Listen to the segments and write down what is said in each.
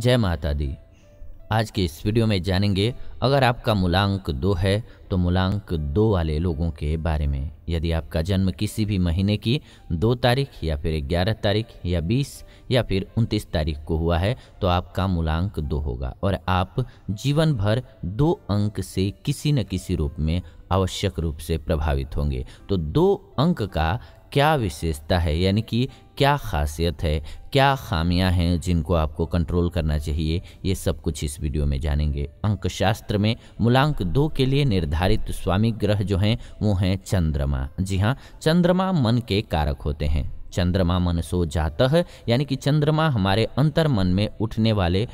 जय माता दी आज के इस वीडियो में जानेंगे अगर आपका मूलांक दो है तो मूलांक दो वाले लोगों के बारे में यदि आपका जन्म किसी भी महीने की दो तारीख या फिर ग्यारह तारीख या बीस या फिर उनतीस तारीख को हुआ है तो आपका मूलांक दो होगा और आप जीवन भर दो अंक से किसी न किसी रूप में आवश्यक रूप से प्रभावित होंगे तो दो अंक का क्या विशेषता है यानी कि क्या खासियत है क्या खामियां हैं जिनको आपको कंट्रोल करना चाहिए ये सब कुछ इस वीडियो में जानेंगे अंक शास्त्र में मूलांक दो के लिए निर्धारित स्वामी ग्रह जो हैं वो हैं चंद्रमा जी हाँ चंद्रमा मन के कारक होते हैं चंद्रमा मन सो जाता है यानी कि चंद्रमा हमारे अंतर मन में उठने वाले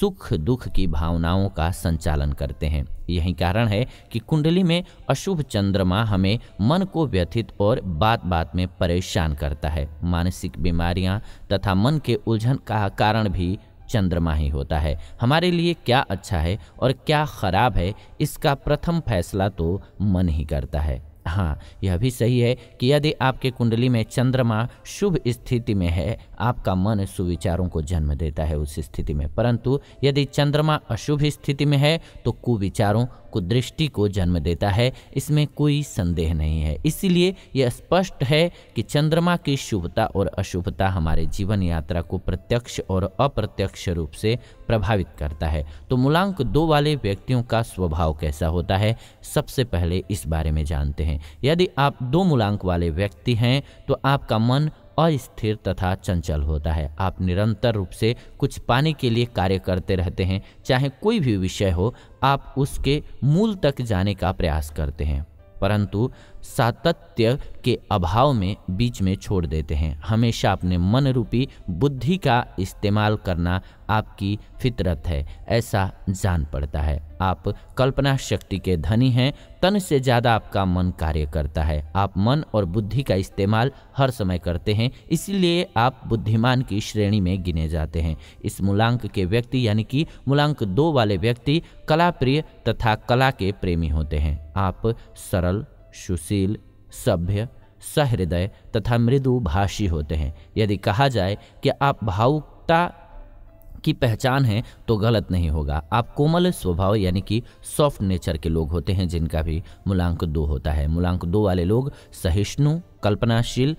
सुख दुख की भावनाओं का संचालन करते हैं यही कारण है कि कुंडली में अशुभ चंद्रमा हमें मन को व्यथित और बात बात में परेशान करता है मानसिक बीमारियां तथा मन के उलझन का कारण भी चंद्रमा ही होता है हमारे लिए क्या अच्छा है और क्या खराब है इसका प्रथम फैसला तो मन ही करता है हाँ यह भी सही है कि यदि आपके कुंडली में चंद्रमा शुभ स्थिति में है आपका मन सुविचारों को जन्म देता है उस स्थिति में परंतु यदि चंद्रमा अशुभ स्थिति में है तो कुविचारों कुदृष्टि को जन्म देता है इसमें कोई संदेह नहीं है इसीलिए यह स्पष्ट है कि चंद्रमा की शुभता और अशुभता हमारे जीवन यात्रा को प्रत्यक्ष और अप्रत्यक्ष रूप से प्रभावित करता है तो मूलांक दो वाले व्यक्तियों का स्वभाव कैसा होता है सबसे पहले इस बारे में जानते हैं हैं यदि आप दो मूलांक वाले व्यक्ति हैं तो आपका मन अस्थिर तथा चंचल होता है आप निरंतर रूप से कुछ पाने के लिए कार्य करते रहते हैं चाहे कोई भी विषय हो आप उसके मूल तक जाने का प्रयास करते हैं परंतु सातत्य के अभाव में बीच में छोड़ देते हैं हमेशा अपने मन रूपी बुद्धि का इस्तेमाल करना आपकी फितरत है ऐसा जान पड़ता है आप कल्पना शक्ति के धनी हैं तन से ज़्यादा आपका मन कार्य करता है आप मन और बुद्धि का इस्तेमाल हर समय करते हैं इसीलिए आप बुद्धिमान की श्रेणी में गिने जाते हैं इस मूलांक के व्यक्ति यानी कि मूलांक दो वाले व्यक्ति कला प्रिय तथा कला के प्रेमी होते हैं आप सरल सुशील सभ्य सहृदय तथा मृदु भाषी होते हैं यदि कहा जाए कि आप भावुकता की पहचान है तो गलत नहीं होगा आप कोमल स्वभाव यानी कि सॉफ्ट नेचर के लोग होते हैं जिनका भी मूलांक दो होता है मूलांक दो वाले लोग सहिष्णु कल्पनाशील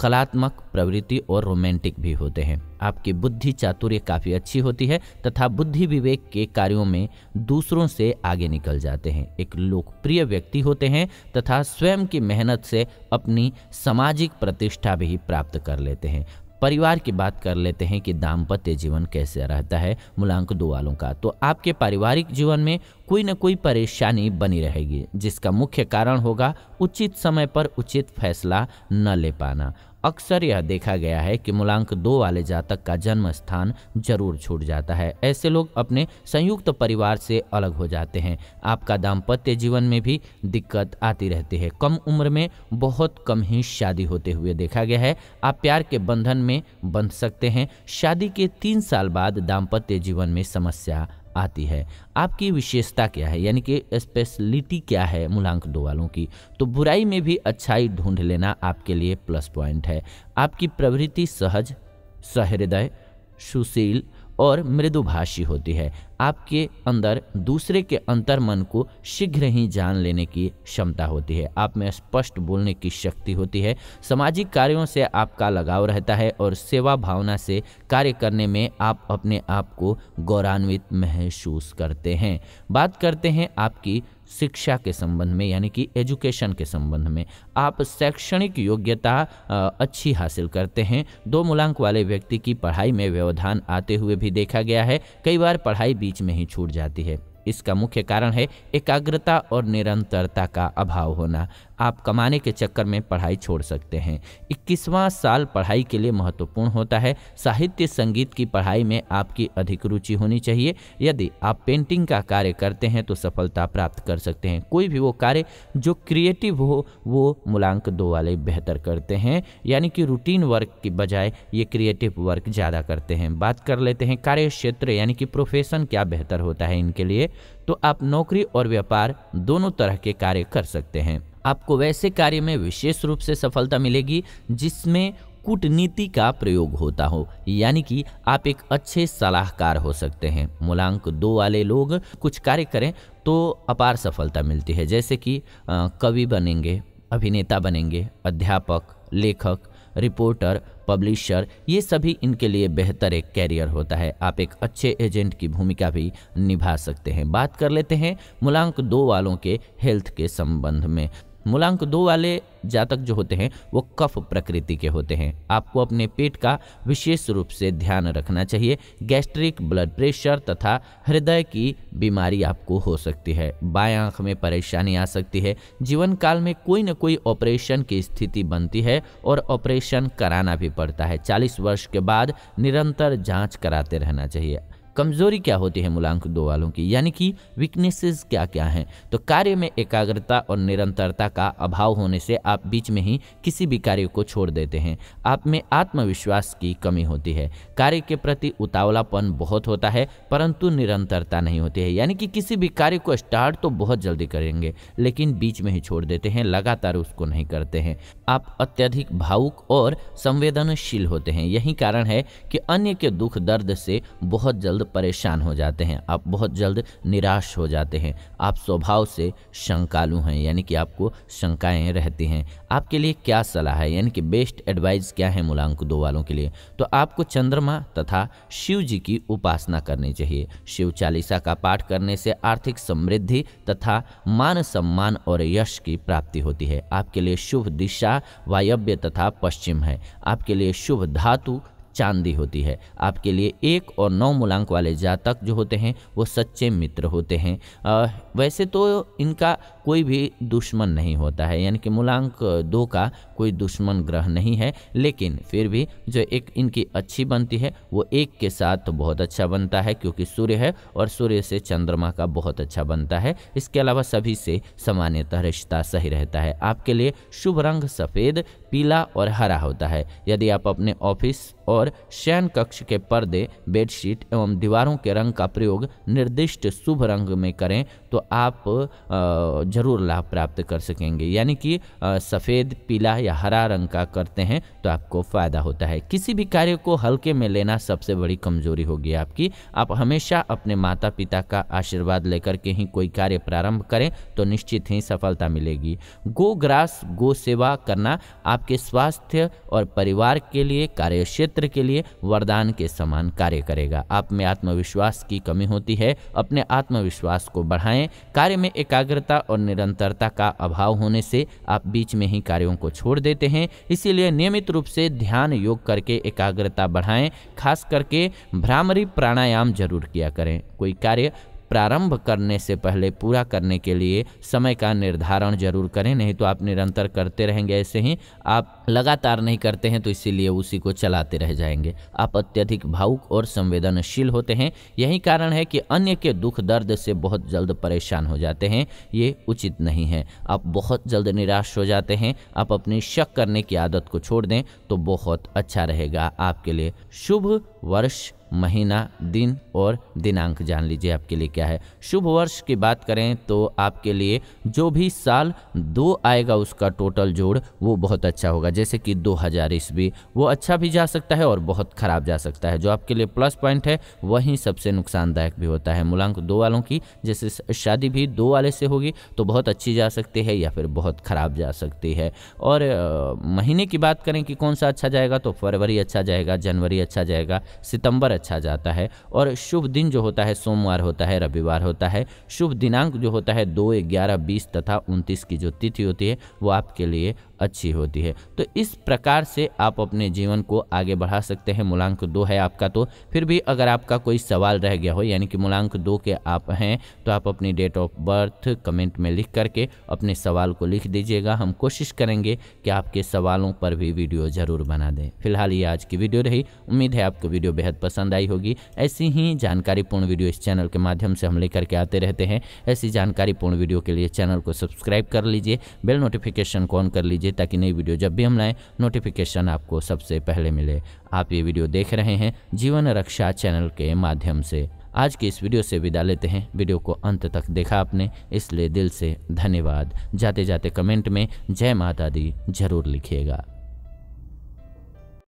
कलात्मक प्रवृत्ति और रोमांटिक भी होते हैं आपकी बुद्धि चातुर्य काफ़ी अच्छी होती है तथा बुद्धि विवेक के कार्यों में दूसरों से आगे निकल जाते हैं एक लोकप्रिय व्यक्ति होते हैं तथा स्वयं की मेहनत से अपनी सामाजिक प्रतिष्ठा भी प्राप्त कर लेते हैं परिवार की बात कर लेते हैं कि दाम्पत्य जीवन कैसे रहता है मूलांक दो वालों का तो आपके पारिवारिक जीवन में कोई ना कोई परेशानी बनी रहेगी जिसका मुख्य कारण होगा उचित समय पर उचित फैसला न ले पाना अक्सर यह देखा गया है कि मूलांक दो वाले जातक का जन्म स्थान जरूर छूट जाता है ऐसे लोग अपने संयुक्त परिवार से अलग हो जाते हैं आपका दाम्पत्य जीवन में भी दिक्कत आती रहती है कम उम्र में बहुत कम ही शादी होते हुए देखा गया है आप प्यार के बंधन में बंध सकते हैं शादी के तीन साल बाद दाम्पत्य जीवन में समस्या आती है आपकी विशेषता क्या है यानी कि स्पेशलिटी क्या है मूलांक दो वालों की तो बुराई में भी अच्छाई ढूंढ लेना आपके लिए प्लस पॉइंट है आपकी प्रवृत्ति सहज सहृदय सुशील और मृदुभाषी होती है आपके अंदर दूसरे के अंतर्मन को शीघ्र ही जान लेने की क्षमता होती है आप में स्पष्ट बोलने की शक्ति होती है सामाजिक कार्यों से आपका लगाव रहता है और सेवा भावना से कार्य करने में आप अपने आप को गौरवान्वित महसूस करते हैं बात करते हैं आपकी शिक्षा के संबंध में यानी कि एजुकेशन के संबंध में आप शैक्षणिक योग्यता अच्छी हासिल करते हैं दो मूलांक वाले व्यक्ति की पढ़ाई में व्यवधान आते हुए भी देखा गया है कई बार पढ़ाई बीच में ही छूट जाती है इसका मुख्य कारण है एकाग्रता और निरंतरता का अभाव होना आप कमाने के चक्कर में पढ़ाई छोड़ सकते हैं इक्कीसवां साल पढ़ाई के लिए महत्वपूर्ण होता है साहित्य संगीत की पढ़ाई में आपकी अधिक रुचि होनी चाहिए यदि आप पेंटिंग का कार्य करते हैं तो सफलता प्राप्त कर सकते हैं कोई भी वो कार्य जो क्रिएटिव हो वो मूलांक दो वाले बेहतर करते हैं यानी कि रूटीन वर्क की बजाय ये क्रिएटिव वर्क ज़्यादा करते हैं बात कर लेते हैं कार्य क्षेत्र यानी कि प्रोफेशन क्या बेहतर होता है इनके लिए तो आप नौकरी और व्यापार दोनों तरह के कार्य कर सकते हैं आपको वैसे कार्य में विशेष रूप से सफलता मिलेगी जिसमें कूटनीति का प्रयोग होता हो यानी कि आप एक अच्छे सलाहकार हो सकते हैं मूलांक दो वाले लोग कुछ कार्य करें तो अपार सफलता मिलती है जैसे कि कवि बनेंगे अभिनेता बनेंगे अध्यापक लेखक रिपोर्टर पब्लिशर ये सभी इनके लिए बेहतर एक कैरियर होता है आप एक अच्छे एजेंट की भूमिका भी निभा सकते हैं बात कर लेते हैं मूलांक दो वालों के हेल्थ के संबंध में मूलांक दो वाले जातक जो होते हैं वो कफ प्रकृति के होते हैं आपको अपने पेट का विशेष रूप से ध्यान रखना चाहिए गैस्ट्रिक ब्लड प्रेशर तथा हृदय की बीमारी आपको हो सकती है बाएं आंख में परेशानी आ सकती है जीवन काल में कोई ना कोई ऑपरेशन की स्थिति बनती है और ऑपरेशन कराना भी पड़ता है चालीस वर्ष के बाद निरंतर जाँच कराते रहना चाहिए कमज़ोरी क्या होती है मूलांक दो वालों की यानी कि वीकनेसेस क्या क्या हैं तो कार्य में एकाग्रता और निरंतरता का अभाव होने से आप बीच में ही किसी भी कार्य को छोड़ देते हैं आप में आत्मविश्वास की कमी होती है कार्य के प्रति उतावलापन बहुत होता है परंतु निरंतरता नहीं होती है यानी कि किसी भी कार्य को स्टार्ट तो बहुत जल्दी करेंगे लेकिन बीच में ही छोड़ देते हैं लगातार उसको नहीं करते हैं आप अत्यधिक भावुक और संवेदनशील होते हैं यही कारण है कि अन्य के दुख दर्द से बहुत जल्द परेशान हो जाते हैं आप बहुत जल्द निराश हो जाते हैं आप स्वभाव से शंकालु हैं यानी कि आपको शंकाएं रहती हैं आपके लिए क्या सलाह है यानी कि बेस्ट एडवाइस क्या है मूलांक दो वालों के लिए तो आपको चंद्रमा तथा शिव जी की उपासना करनी चाहिए शिव चालीसा का पाठ करने से आर्थिक समृद्धि तथा मान सम्मान और यश की प्राप्ति होती है आपके लिए शुभ दिशा वायव्य तथा पश्चिम है आपके लिए शुभ धातु चांदी होती है आपके लिए एक और नौ मूलांक वाले जातक जो होते हैं वो सच्चे मित्र होते हैं आ, वैसे तो इनका कोई भी दुश्मन नहीं होता है यानी कि मूलांक दो का कोई दुश्मन ग्रह नहीं है लेकिन फिर भी जो एक इनकी अच्छी बनती है वो एक के साथ बहुत अच्छा बनता है क्योंकि सूर्य है और सूर्य से चंद्रमा का बहुत अच्छा बनता है इसके अलावा सभी से सामान्यतः रिश्ता सही रहता है आपके लिए शुभ रंग सफ़ेद पीला और हरा होता है यदि आप अपने ऑफिस और और शयन कक्ष के पर्दे बेडशीट एवं दीवारों के रंग का प्रयोग निर्दिष्ट शुभ रंग में करें तो आप जरूर लाभ प्राप्त कर सकेंगे यानी कि सफ़ेद पीला या हरा रंग का करते हैं तो आपको फ़ायदा होता है किसी भी कार्य को हल्के में लेना सबसे बड़ी कमजोरी होगी आपकी आप हमेशा अपने माता पिता का आशीर्वाद लेकर के ही कोई कार्य प्रारंभ करें तो निश्चित ही सफलता मिलेगी गो ग्रास गो सेवा करना आपके स्वास्थ्य और परिवार के लिए कार्य क्षेत्र के के लिए वरदान के समान कार्य करेगा आप में आत्मविश्वास की कमी होती है अपने आत्मविश्वास को बढ़ाएं कार्य में एकाग्रता और निरंतरता का अभाव होने से आप बीच में ही कार्यों को छोड़ देते हैं इसीलिए नियमित रूप से ध्यान योग करके एकाग्रता बढ़ाएं खास करके भ्रामरी प्राणायाम जरूर किया करें कोई कार्य प्रारंभ करने से पहले पूरा करने के लिए समय का निर्धारण जरूर करें नहीं तो आप निरंतर करते रहेंगे ऐसे ही आप लगातार नहीं करते हैं तो इसीलिए उसी को चलाते रह जाएंगे आप अत्यधिक भावुक और संवेदनशील होते हैं यही कारण है कि अन्य के दुख दर्द से बहुत जल्द परेशान हो जाते हैं ये उचित नहीं है आप बहुत जल्द निराश हो जाते हैं आप अपनी शक करने की आदत को छोड़ दें तो बहुत अच्छा रहेगा आपके लिए शुभ वर्ष महीना दिन और दिनांक जान लीजिए आपके लिए क्या है शुभ वर्ष की बात करें तो आपके लिए जो भी साल दो आएगा उसका टोटल जोड़ वो बहुत अच्छा होगा जैसे कि दो हज़ार ईस्वी वो अच्छा भी जा सकता है और बहुत ख़राब जा सकता है जो आपके लिए प्लस पॉइंट है वहीं सबसे नुकसानदायक भी होता है मूलांक दो वालों की जैसे शादी भी दो वाले से होगी तो बहुत अच्छी जा सकती है या फिर बहुत ख़राब जा सकती है और महीने की बात करें कि कौन सा अच्छा जाएगा तो फरवरी अच्छा जाएगा जनवरी अच्छा जाएगा सितंबर अच्छा जाता है और शुभ दिन जो होता है सोमवार होता है रविवार होता है शुभ दिनांक जो होता है दो ग्यारह बीस तथा उनतीस की जो तिथि होती है वो आपके लिए अच्छी होती है तो इस प्रकार से आप अपने जीवन को आगे बढ़ा सकते हैं मूलांक दो है आपका तो फिर भी अगर आपका कोई सवाल रह गया हो यानी कि मूलांक दो के आप हैं तो आप अपनी डेट ऑफ बर्थ कमेंट में लिख करके अपने सवाल को लिख दीजिएगा हम कोशिश करेंगे कि आपके सवालों पर भी वीडियो ज़रूर बना दें फिलहाल ये आज की वीडियो रही उम्मीद है आपको वीडियो बेहद पसंद आई होगी ऐसी ही जानकारीपूर्ण वीडियो इस चैनल के माध्यम से हम लेकर के आते रहते हैं ऐसी जानकारीपूर्ण वीडियो के लिए चैनल को सब्सक्राइब कर लीजिए बेल नोटिफिकेशन को ऑन कर लीजिए दीजिए ताकि नई वीडियो जब भी हम लाएँ नोटिफिकेशन आपको सबसे पहले मिले आप ये वीडियो देख रहे हैं जीवन रक्षा चैनल के माध्यम से आज के इस वीडियो से विदा लेते हैं वीडियो को अंत तक देखा आपने इसलिए दिल से धन्यवाद जाते जाते कमेंट में जय माता दी जरूर लिखिएगा